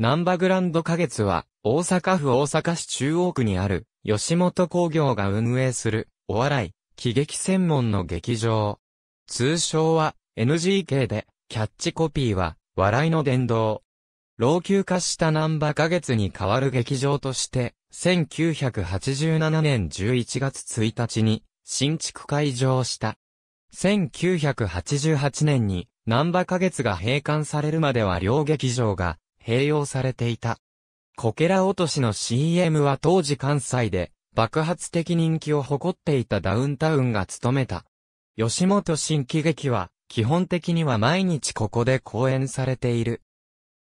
南波グランド花月は、大阪府大阪市中央区にある、吉本工業が運営する、お笑い、喜劇専門の劇場。通称は、NGK で、キャッチコピーは、笑いの殿堂。老朽化した南波花月に代わる劇場として、1987年11月1日に、新築開場した。1988年に、南波花月が閉館されるまでは両劇場が、併用されていた。こけら落としの CM は当時関西で爆発的人気を誇っていたダウンタウンが務めた。吉本新喜劇は基本的には毎日ここで公演されている。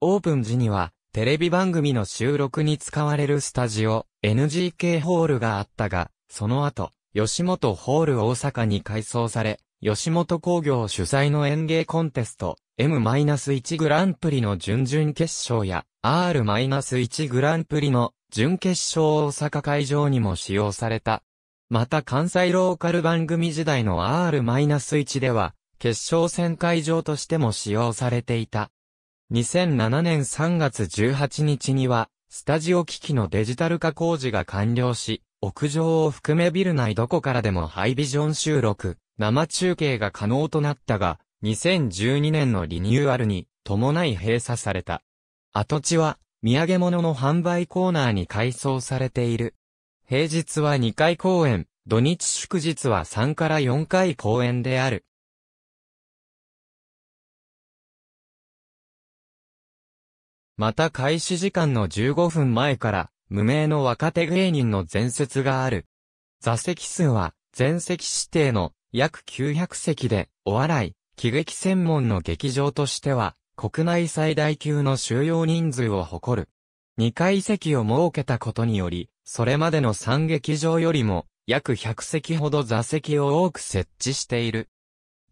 オープン時にはテレビ番組の収録に使われるスタジオ NGK ホールがあったが、その後、吉本ホール大阪に改装され、吉本工業主催の演芸コンテスト、M-1 グランプリの準々決勝や R-1 グランプリの準決勝大阪会場にも使用された。また関西ローカル番組時代の R-1 では、決勝戦会場としても使用されていた。2007年3月18日には、スタジオ機器のデジタル化工事が完了し、屋上を含めビル内どこからでもハイビジョン収録、生中継が可能となったが、2012年のリニューアルに伴い閉鎖された。跡地は土産物の販売コーナーに改装されている。平日は2回公演、土日祝日は3から4回公演である。また開始時間の15分前から、無名の若手芸人の前説がある。座席数は、全席指定の約900席で、お笑い、喜劇専門の劇場としては、国内最大級の収容人数を誇る。2階席を設けたことにより、それまでの3劇場よりも、約100席ほど座席を多く設置している。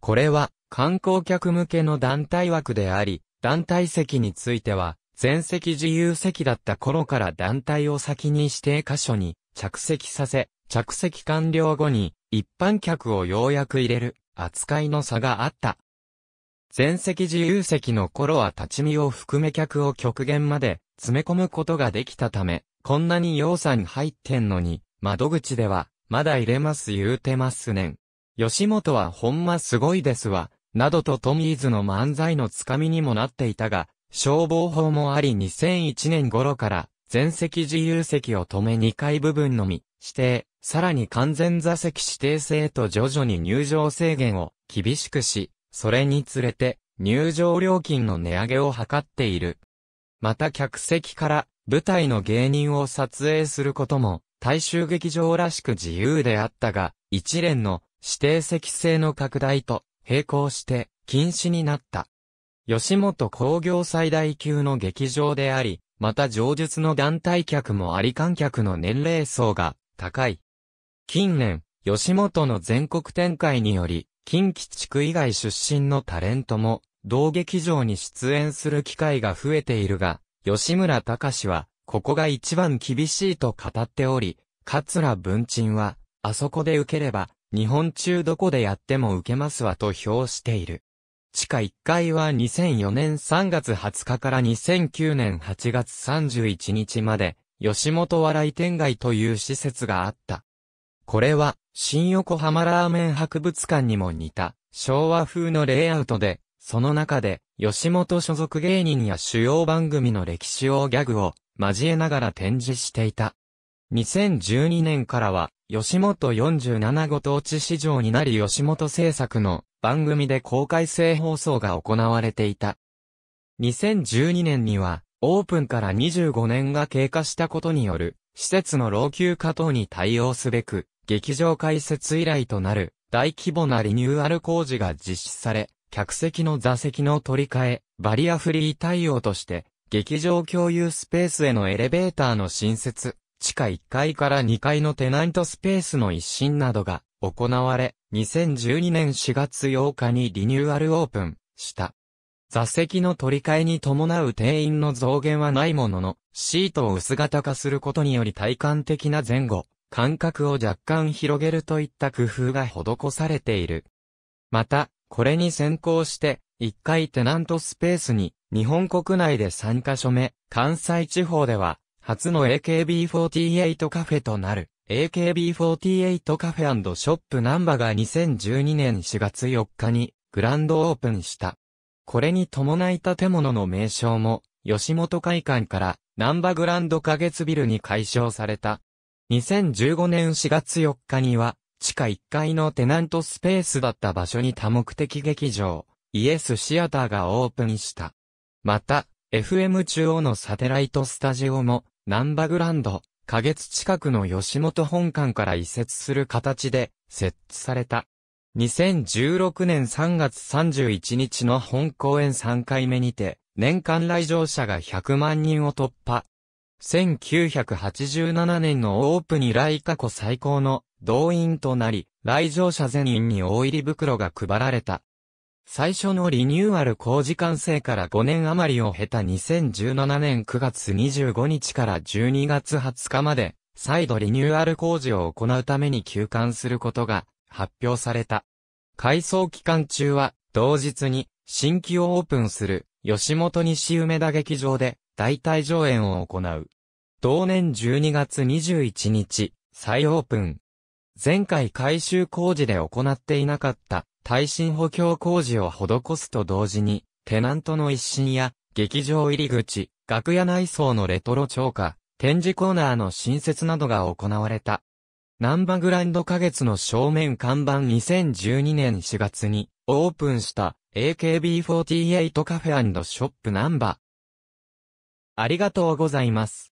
これは、観光客向けの団体枠であり、団体席については、全席自由席だった頃から団体を先に指定箇所に着席させ、着席完了後に一般客をようやく入れる。扱いの差があった。全席自由席の頃は立ち見を含め客を極限まで詰め込むことができたため、こんなに洋さん入ってんのに、窓口では、まだ入れます言うてますねん。吉本はほんますごいですわ、などとトミーズの漫才のつかみにもなっていたが、消防法もあり2001年頃から、全席自由席を止め2階部分のみ、指定、さらに完全座席指定制と徐々に入場制限を厳しくし、それにつれて入場料金の値上げを図っている。また客席から舞台の芸人を撮影することも大衆劇場らしく自由であったが、一連の指定席制の拡大と並行して禁止になった。吉本工業最大級の劇場であり、また上述の団体客もあり観客の年齢層が高い。近年、吉本の全国展開により、近畿地区以外出身のタレントも、同劇場に出演する機会が増えているが、吉村隆は、ここが一番厳しいと語っており、桂文鎮は、あそこで受ければ、日本中どこでやっても受けますわと評している。地下1階は2004年3月20日から2009年8月31日まで、吉本笑い天外という施設があった。これは、新横浜ラーメン博物館にも似た、昭和風のレイアウトで、その中で、吉本所属芸人や主要番組の歴史をギャグを交えながら展示していた。2012年からは、吉本47ご当地市場になり吉本制作の番組で公開制放送が行われていた。2012年には、オープンから25年が経過したことによる、施設の老朽化等に対応すべく、劇場開設以来となる大規模なリニューアル工事が実施され、客席の座席の取り替え、バリアフリー対応として、劇場共有スペースへのエレベーターの新設、地下1階から2階のテナントスペースの一新などが行われ、2012年4月8日にリニューアルオープンした。座席の取り替えに伴う定員の増減はないものの、シートを薄型化することにより体感的な前後、間隔を若干広げるといった工夫が施されている。また、これに先行して、1階テナントスペースに、日本国内で3カ所目、関西地方では、初の AKB48 カフェとなる、AKB48 カフェショップナンバが2012年4月4日に、グランドオープンした。これに伴い建物の名称も、吉本会館から、ナンバグランド花月ビルに改称された。2015年4月4日には、地下1階のテナントスペースだった場所に多目的劇場、イエスシアターがオープンした。また、FM 中央のサテライトスタジオも、ナンバグランド、花月近くの吉本本館から移設する形で設置された。2016年3月31日の本公演3回目にて、年間来場者が100万人を突破。1987年のオープン以来過去最高の動員となり、来場者全員に大入り袋が配られた。最初のリニューアル工事完成から5年余りを経た2017年9月25日から12月20日まで、再度リニューアル工事を行うために休館することが発表された。改装期間中は、同日に新規をオープンする吉本西梅田劇場で代替上演を行う。同年12月21日、再オープン。前回改修工事で行っていなかった耐震補強工事を施すと同時に、テナントの一新や、劇場入り口、楽屋内装のレトロ超過、展示コーナーの新設などが行われた。ン波グランド花月の正面看板2012年4月にオープンした AKB48 カフェショップン波ありがとうございます。